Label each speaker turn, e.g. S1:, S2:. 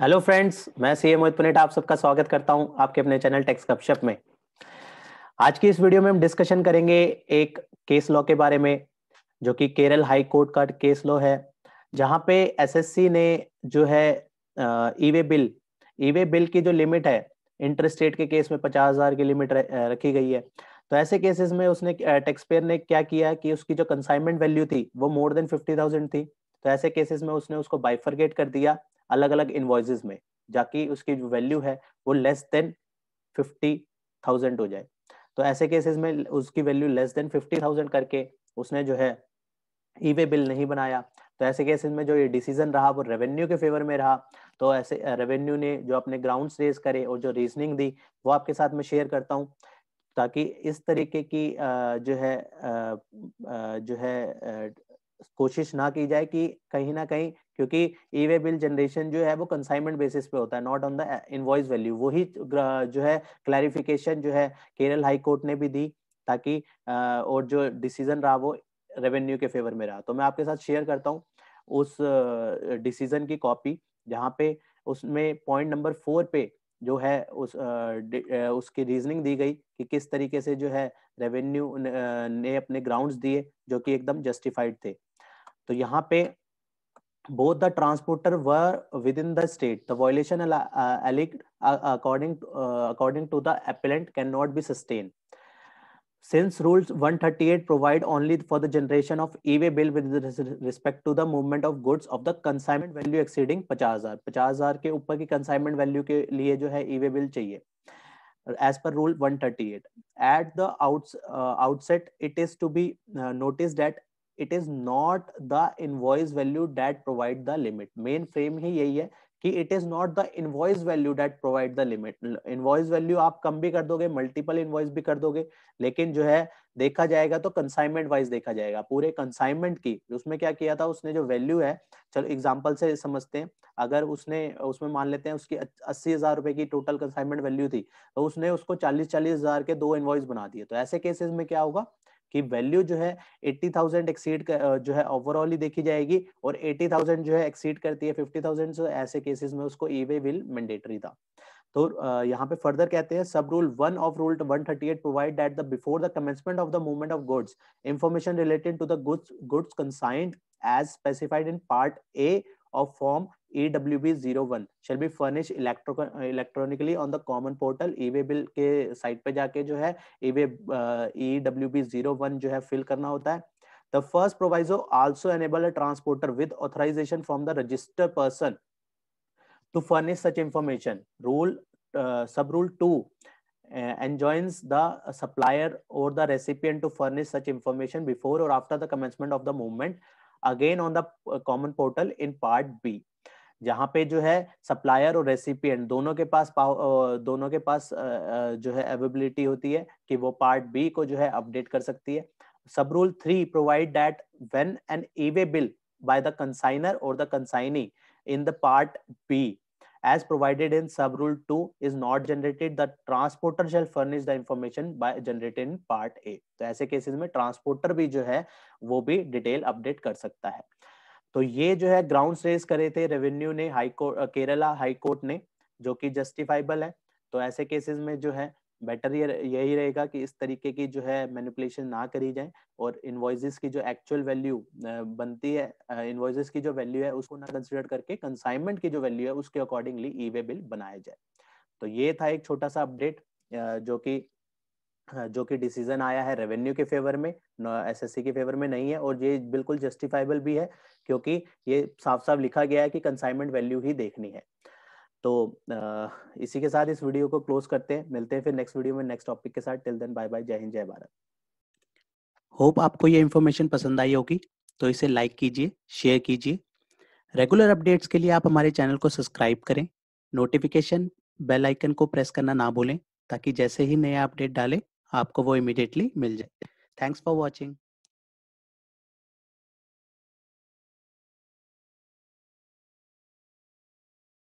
S1: Hello friends मैं C M Punnett आप सबका स्वागत करता हूं आपके अपने चैनल टेक्स कपशप में आज की इस वीडियो में हम डिस्कशन करेंगे एक केस लॉ के बारे में जो कि केरल हाई कोर्ट का केस लॉ है जहां पे एसएससी ने जो है ईवे बिल ईवे बिल की जो लिमिट है इंटरेस्ट रेट के केस में पचास हजार की लिमिट रखी गई है तो ऐसे केसेस में उसने टैक्स पेयर ने क्या किया कि उसकी जो कंसाइनमेंट वैल्यू थी वो मोर देन फिफ्टी थाउजेंड थी तो ऐसे केसेस में उसने उसको बाइफरगेट कर दिया अलग अलग इन्वॉइस में जाकि उसकी जो वैल्यू है वो लेस देन फिफ्टी थाउजेंड हो जाए तो ऐसे केसेस में उसकी value less than fifty thousand करके उसने जो है ई वे बिल नहीं बनाया तो ऐसे केसेस में जो ये डिसीजन रहा वो रेवेन्यू के फेवर में रहा तो ऐसे रेवेन्यू ने जो अपने ग्राउंड रेज करे और जो रीजनिंग दी वो आपके साथ में शेयर करता हूँ ताकि इस तरीके की जो है जो है कोशिश ना की जाए कि कहीं ना कहीं क्योंकि ई वे बिल जनरेशन जो है वो कंसाइनमेंट बेसिस पे होता है not on the invoice value वही जो है क्लैरिफिकेशन जो है केरल हाई कोर्ट ने भी दी ताकि और जो डिसीजन रहा वो रेवेन्यू के फेवर में रहा तो मैं आपके साथ शेयर करता हूँ उस डिसीजन की कॉपी जहाँ पे उसमें पॉइंट नंबर फोर पे जो है उस आ, उसकी रीजनिंग दी गई कि किस तरीके से जो है रेवेन्यू ने अपने ग्राउंड्स दिए जो कि एकदम जस्टिफाइड थे तो यहाँ पे both the transporter were within the state the violation according according to the appellant can not be sustain Since rules 138 provide only for the generation of e-way bill with respect to the movement of goods of the consignment value exceeding 50000 50000 ke upar ki consignment value ke liye jo hai e-way bill chahiye as per rule 138 at the outs, uh, outset it is to be uh, noticed that it is not the invoice value that provide the limit main frame hi yahi hai कि it is not the invoice value that provide the limit invoice value आप कम भी कर दोगे multiple invoice भी कर दोगे लेकिन जो है देखा जाएगा तो कंसाइनमेंट वाइज देखा जाएगा पूरे कंसाइनमेंट की उसमें क्या किया था उसने जो वैल्यू है चलो एग्जाम्पल से समझते हैं अगर उसने उसमें मान लेते हैं उसकी अस्सी हजार रुपए की टोटल कंसाइनमेंट वैल्यू थी तो उसने उसको चालीस चालीस हजार के दो इनवॉइस बना दिए तो ऐसे केसेस में क्या होगा कि वैल्यू जो है 80,000 एक्सीड जो है ओवरऑल ही देखी जाएगी और 80,000 जो है एक्सीड करती है 50,000 सो ऐसे केसेस में उसको ई वे विल मैंडेटरी था तो यहाँ पे फर्दर कहते हैं sub rule one of rule 138 provide that the before the commencement of the movement of goods information related to the goods goods consigned as specified in part A of form EWB01 shall be furnished electro electronically on the common portal eBay bill के site पे जाके जो है eBay EWB01 जो है fill करना होता है The first proviso also enable a transporter with authorization from the registered person to furnish such information. Rule uh, sub rule 2 uh, enjoins the supplier or the recipient to furnish such information before or after the commencement of the movement again on the common portal in part b जहाँ पे जो है supplier और recipient दोनों के पास दोनों के पास जो है अवेबिलिटी होती है कि वो पार्ट बी को जो है अपडेट कर सकती है sub rule three provide that when an e way bill by the consignor और the consignee in the part B as provided in subrule 2 is not generated the transporter shall furnish the information by generated in part A तो ऐसे cases में transporter भी जो है वो भी detail update कर सकता है तो ये जो है ग्राउंड रेस करे थे रेवेन्यू ने कोर्ट केरला कोर्ट ने जो कि जस्टिफाइबल है तो ऐसे केसेस में जो है बेटर ये यही रहेगा कि इस तरीके की जो है मैनिपुलेशन ना करी जाए और इन्वॉइस की जो एक्चुअल वैल्यू बनती है इन्वॉइसेस की जो वैल्यू है उसको ना कंसिडर करके कंसाइनमेंट की जो वैल्यू है उसके अकॉर्डिंगली ई वे बिल बनाया जाए तो ये था एक छोटा सा अपडेट जो कि हाँ, जो कि डिसीजन आया है रेवेन्यू के फेवर में एसएससी के फेवर में नहीं है और ये बिल्कुल जस्टिफाइबल भी है क्योंकि ये साफ साफ लिखा गया है कि कंसाइनमेंट वैल्यू ही देखनी है तो इसी के साथ इस वीडियो को क्लोज करते हैं मिलते हैं फिर नेक्स्ट वीडियो में नेक्स्ट टॉपिक के साथ टिल देन बाय बाय जय हिंद जय भारत होप आपको ये इन्फॉर्मेशन पसंद आई होगी तो इसे लाइक कीजिए शेयर कीजिए रेगुलर अपडेट्स के लिए आप हमारे चैनल को सब्सक्राइब करें नोटिफिकेशन बेल आइकन को प्रेस करना ना भूलें ताकि जैसे ही नया अपडेट डालें आपको वो इमिडिएटली मिल जाए थैंक्स फॉर वॉचिंग